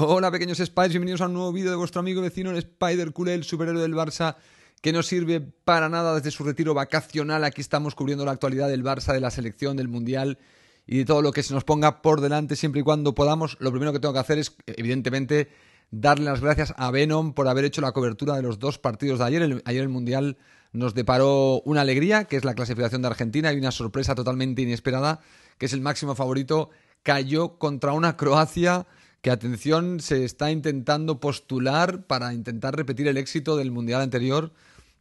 Hola pequeños Spiders, bienvenidos a un nuevo vídeo de vuestro amigo vecino el Spider Cule, el superhéroe del Barça, que no sirve para nada desde su retiro vacacional. Aquí estamos cubriendo la actualidad del Barça, de la selección, del Mundial y de todo lo que se nos ponga por delante siempre y cuando podamos. Lo primero que tengo que hacer es, evidentemente, darle las gracias a Venom por haber hecho la cobertura de los dos partidos de ayer. ayer el Mundial nos deparó una alegría, que es la clasificación de Argentina, y una sorpresa totalmente inesperada, que es el máximo favorito. Cayó contra una Croacia que atención se está intentando postular para intentar repetir el éxito del Mundial anterior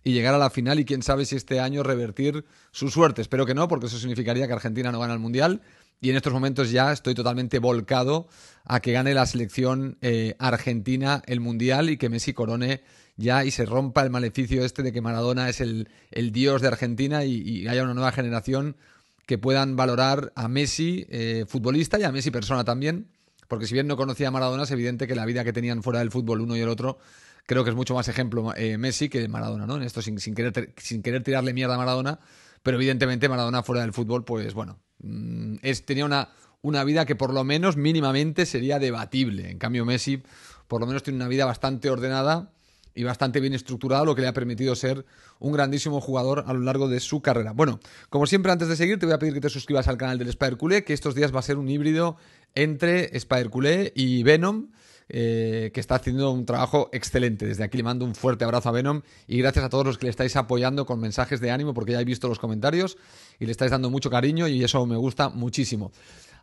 y llegar a la final y quién sabe si este año revertir su suerte. Espero que no, porque eso significaría que Argentina no gana el Mundial. Y en estos momentos ya estoy totalmente volcado a que gane la selección eh, argentina el Mundial y que Messi corone ya y se rompa el maleficio este de que Maradona es el, dios de Argentina y, haya una nueva generación que puedan valorar a Messi eh, futbolista y a Messi persona también porque si bien no conocía a Maradona, es evidente que la vida que tenían fuera del fútbol uno y el otro, creo que es mucho más ejemplo eh, Messi que Maradona, ¿no? En esto, sin, sin, querer, sin querer tirarle mierda a Maradona, pero evidentemente Maradona fuera del fútbol, pues bueno, mm, es, tenía una, una vida que por lo menos mínimamente sería debatible. En cambio, Messi por lo menos tiene una vida bastante ordenada y bastante bien estructurado, lo que le ha permitido ser un grandísimo jugador a lo largo de su carrera. Bueno, como siempre, antes de seguir, te voy a pedir que te suscribas al canal del Spider Culé, que estos días va a ser un híbrido entre Spider Culé y Venom. Eh, que está haciendo un trabajo excelente. Desde aquí le mando un fuerte abrazo a Venom y gracias a todos los que le estáis apoyando con mensajes de ánimo porque ya he visto los comentarios y le estáis dando mucho cariño y eso me gusta muchísimo.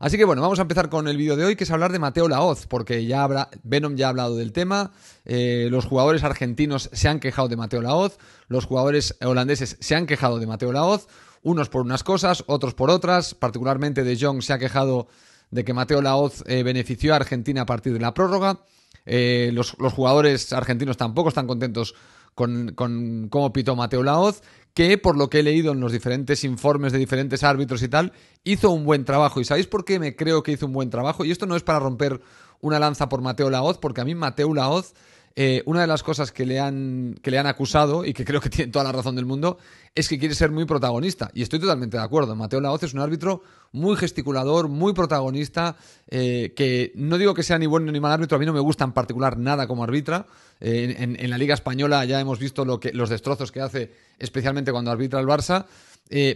Así que bueno, vamos a empezar con el vídeo de hoy, que es hablar de Mateo Laoz, porque ya Venom ya ha hablado del tema, eh, los jugadores argentinos se han quejado de Mateo Laoz, los jugadores holandeses se han quejado de Mateo Laoz, unos por unas cosas, otros por otras, particularmente De Jong se ha quejado de que Mateo Laoz eh, benefició a Argentina a partir de la prórroga, eh, los, jugadores argentinos tampoco están contentos con, con, cómo pitó Mateo Laoz que por lo que he leído en los diferentes informes de diferentes árbitros y tal, hizo un buen trabajo. ¿Y sabéis por qué me creo que hizo un buen trabajo? Y esto no es para romper una lanza por Mateo Laoz, porque a mí Mateo Laoz eh, una de las cosas que le, han, que le han acusado, y que creo que tiene toda la razón del mundo, es que quiere ser muy protagonista. Y estoy totalmente de acuerdo. Mateo Laoz es un árbitro muy gesticulador, muy protagonista, eh, que no digo que sea ni bueno ni mal árbitro, a mí no me gusta en particular nada como arbitra. Eh, en, la Liga Española ya hemos visto lo que, los destrozos que hace, especialmente cuando arbitra el Barça.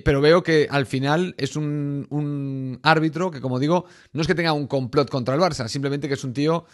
pero veo que al final es un, un, árbitro que, como digo, no es que tenga un complot contra el Barça, simplemente que es un tío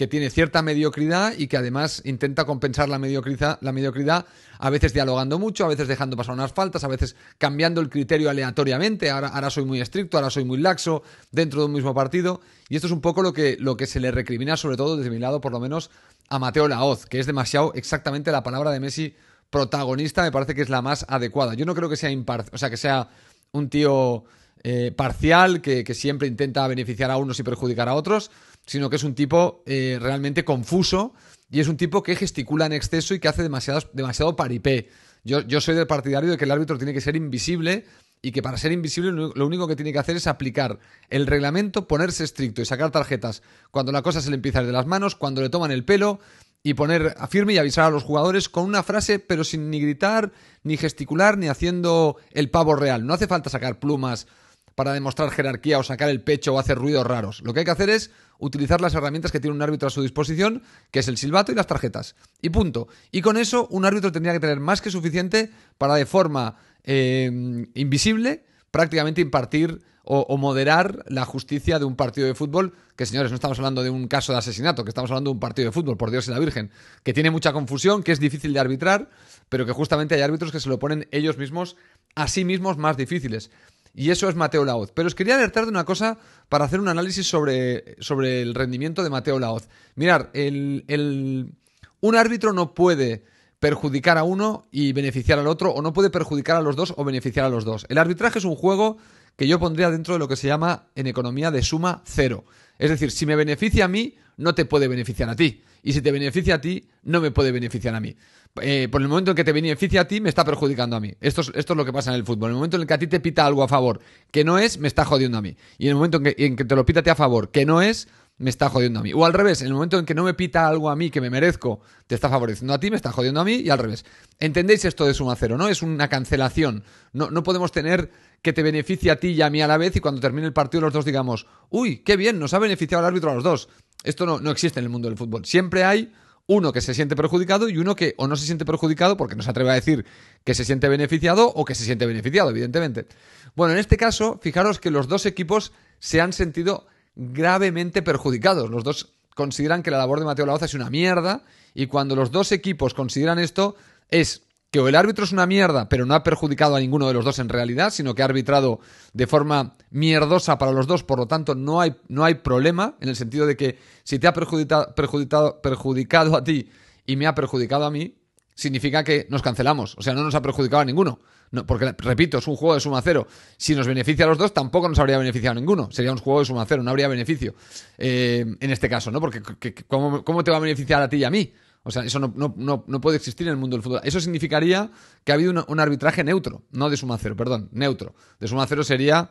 que tiene cierta mediocridad y que además intenta compensar la mediocridad, la mediocridad a veces dialogando mucho, a veces dejando pasar unas faltas, a veces cambiando el criterio aleatoriamente, ahora, soy muy estricto, ahora soy muy laxo dentro de un mismo partido. Y esto es un poco lo que, lo que se le recrimina, sobre todo desde mi lado, por lo menos, a Mateo Laoz, que es demasiado exactamente la palabra de Messi protagonista, me parece que es la más adecuada. Yo no creo que sea impar o sea, que sea un tío eh, parcial, que siempre intenta beneficiar a unos y perjudicar a otros sino que es un tipo eh, realmente confuso y es un tipo que gesticula en exceso y que hace demasiado, demasiado paripé. Yo, yo soy del partidario de que el árbitro tiene que ser invisible y que para ser invisible lo único que tiene que hacer es aplicar el reglamento, ponerse estricto y sacar tarjetas cuando la cosa se le empieza a ir de las manos, cuando le toman el pelo y poner a firme y avisar a los jugadores con una frase, pero sin ni gritar, ni gesticular, ni haciendo el pavo real. No hace falta sacar plumas para demostrar jerarquía o sacar el pecho o hacer ruidos raros. Lo que hay que hacer es utilizar las herramientas que tiene un árbitro a su disposición, que es el silbato y las tarjetas. Y punto. Y con eso un árbitro tendría que tener más que suficiente para de forma eh, invisible prácticamente impartir o, o, moderar la justicia de un partido de fútbol, que señores, no estamos hablando de un caso de asesinato, que estamos hablando de un partido de fútbol, por Dios y la Virgen, que tiene mucha confusión, que es difícil de arbitrar, pero que justamente hay árbitros que se lo ponen ellos mismos a sí mismos más difíciles. Y eso es Mateo Laoz. Pero os quería alertar de una cosa para hacer un análisis sobre, sobre el rendimiento de Mateo Laoz. Mirad, el, un árbitro no puede perjudicar a uno y beneficiar al otro, o no puede perjudicar a los dos o beneficiar a los dos. El arbitraje es un juego que yo pondría dentro de lo que se llama en economía de suma cero. Es decir, si me beneficia a mí, no te puede beneficiar a ti. Y si te beneficia a ti, no me puede beneficiar a mí. Eh, por el momento en que te beneficia a ti, me está perjudicando a mí. Esto es, lo que pasa en el fútbol. En el momento en el que a ti te pita algo a favor que no es, me está jodiendo a mí. Y en el momento en que, en que te lo pita a favor que no es, me está jodiendo a mí. O al revés, en el momento en que no me pita algo a mí que me merezco, te está favoreciendo a ti, me está jodiendo a mí y al revés. ¿Entendéis esto de suma cero, no? Es una cancelación. No, podemos tener que te beneficie a ti y a mí a la vez y cuando termine el partido los dos digamos, uy, qué bien, nos ha beneficiado el árbitro a los dos. Esto no, no existe en el mundo del fútbol. Siempre hay uno que se siente perjudicado y uno que o no se siente perjudicado porque no se atreve a decir que se siente beneficiado o que se siente beneficiado, evidentemente. Bueno, en este caso, fijaros que los dos equipos se han sentido gravemente perjudicados. Los dos consideran que la labor de Mateo Laoza es una mierda y cuando los dos equipos consideran esto es que o el árbitro es una mierda, pero no ha perjudicado a ninguno de los dos en realidad, sino que ha arbitrado de forma mierdosa para los dos, por lo tanto no hay, no hay problema, en el sentido de que si te ha perjudicado, perjudicado, perjudicado a ti y me ha perjudicado a mí, significa que nos cancelamos, o sea, no nos ha perjudicado a ninguno. No, porque, repito, es un juego de suma cero. Si nos beneficia a los dos, tampoco nos habría beneficiado a ninguno. Sería un juego de suma cero, no habría beneficio. Eh, en este caso, ¿no? Porque ¿cómo, te va a beneficiar a ti y a mí? O sea, eso no, puede existir en el mundo del fútbol. Eso significaría que ha habido un, arbitraje neutro, no de suma cero, perdón, neutro. De suma cero sería...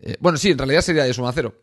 Eh, bueno, sí, en realidad sería de suma cero.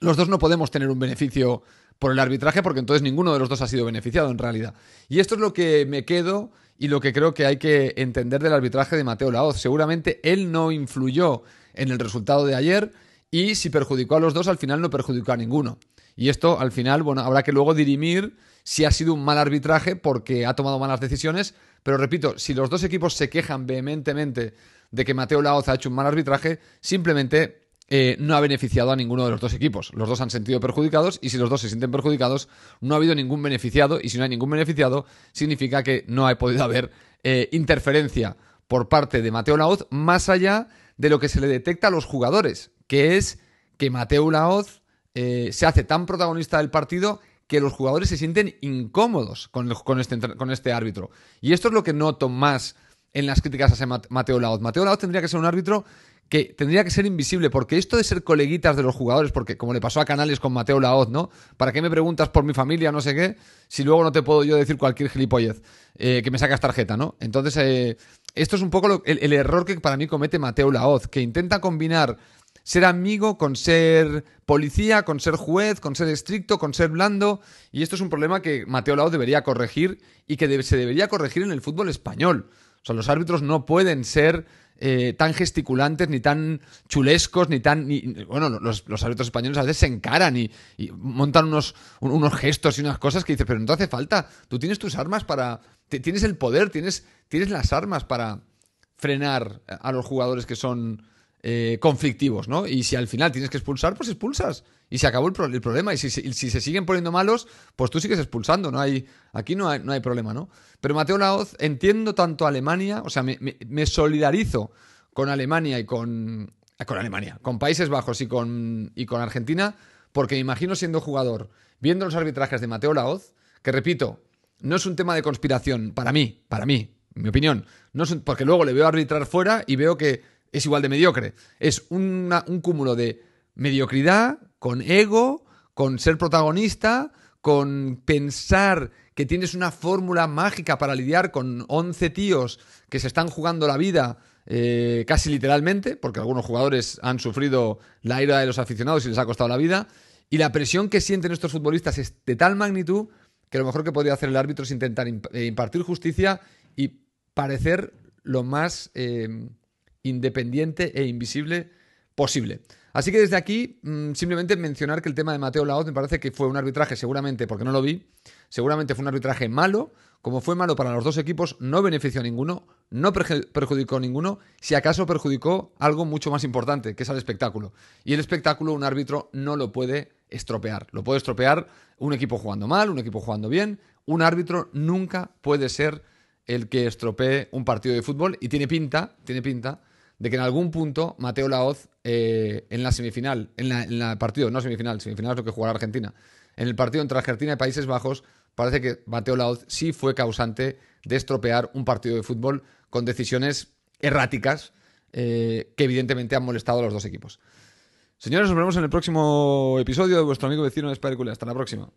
Los dos no podemos tener un beneficio por el arbitraje porque entonces ninguno de los dos ha sido beneficiado en realidad. Y esto es lo que me quedo y lo que creo que hay que entender del arbitraje de Mateo Laoz. Seguramente él no influyó en el resultado de ayer y si perjudicó a los dos, al final no perjudicó a ninguno. Y esto al final, bueno, habrá que luego dirimir si ha sido un mal arbitraje porque ha tomado malas decisiones, pero repito, si los dos equipos se quejan vehementemente de que Mateo Laoz ha hecho un mal arbitraje, simplemente eh, no ha beneficiado a ninguno de los dos equipos. Los dos han sentido perjudicados y si los dos se sienten perjudicados, no ha habido ningún beneficiado y si no hay ningún beneficiado, significa que no ha podido haber eh, interferencia por parte de Mateo Laoz más allá de lo que se le detecta a los jugadores, que es que Mateo Laoz eh, se hace tan protagonista del partido que los jugadores se sienten incómodos con, este con, este, árbitro. Y esto es lo que noto más en las críticas a Mateo Laoz. Mateo Laoz tendría que ser un árbitro que tendría que ser invisible, porque esto de ser coleguitas de los jugadores, porque como le pasó a Canales con Mateo Laoz, ¿no? ¿Para qué me preguntas por mi familia, no sé qué, si luego no te puedo yo decir cualquier gilipollez eh, que me sacas tarjeta, ¿no? Entonces, eh, esto es un poco el, el, error que para mí comete Mateo Laoz, que intenta combinar ser amigo con ser policía, con ser juez, con ser estricto, con ser blando, y esto es un problema que Mateo Laoz debería corregir y que se debería corregir en el fútbol español los árbitros no pueden ser eh, tan gesticulantes, ni tan chulescos, ni tan. bueno, los, árbitros españoles a veces se encaran y, montan unos, unos, gestos y unas cosas que dices, pero no te hace falta. Tú tienes tus armas para. Tienes el poder, tienes, tienes las armas para frenar a los jugadores que son eh, conflictivos, ¿no? Y si al final tienes que expulsar, pues expulsas. Y se acabó el, problema. Y si, se siguen poniendo malos, pues tú sigues expulsando. No hay, aquí no hay, problema, ¿no? Pero Mateo Laoz, entiendo tanto a Alemania, o sea, me, solidarizo con Alemania y con, eh, con Alemania, con Países Bajos y con, y con Argentina, porque me imagino siendo jugador, viendo los arbitrajes de Mateo Laoz, que repito, no es un tema de conspiración para mí, para mí, mi opinión. No porque luego le veo arbitrar fuera y veo que es igual de mediocre. Es un cúmulo de mediocridad con ego, con ser protagonista, con pensar que tienes una fórmula mágica para lidiar con 11 tíos que se están jugando la vida eh, casi literalmente, porque algunos jugadores han sufrido la ira de los aficionados y les ha costado la vida, y la presión que sienten estos futbolistas es de tal magnitud que lo mejor que podría hacer el árbitro es intentar eh, impartir justicia y parecer lo más... Eh, independiente e invisible posible. Así que desde aquí, mm, simplemente mencionar que el tema de Mateo Laoz me parece que fue un arbitraje, seguramente, porque no lo vi, seguramente fue un arbitraje malo. Como fue malo para los dos equipos, no benefició a ninguno, no perjudicó a ninguno, si acaso perjudicó algo mucho más importante, que es al espectáculo. Y el espectáculo, un árbitro no lo puede estropear. Lo puede estropear un equipo jugando mal, un equipo jugando bien. Un árbitro nunca puede ser el que estropee un partido de fútbol y tiene pinta, tiene pinta de que en algún punto Mateo Laoz, eh, en la semifinal, en la, partido, no semifinal, semifinal es lo que jugará Argentina, en el partido entre Argentina y Países Bajos, parece que Mateo Laoz sí fue causante de estropear un partido de fútbol con decisiones erráticas eh, que evidentemente han molestado a los dos equipos. Señores, nos vemos en el próximo episodio de vuestro amigo vecino de Hasta la próxima.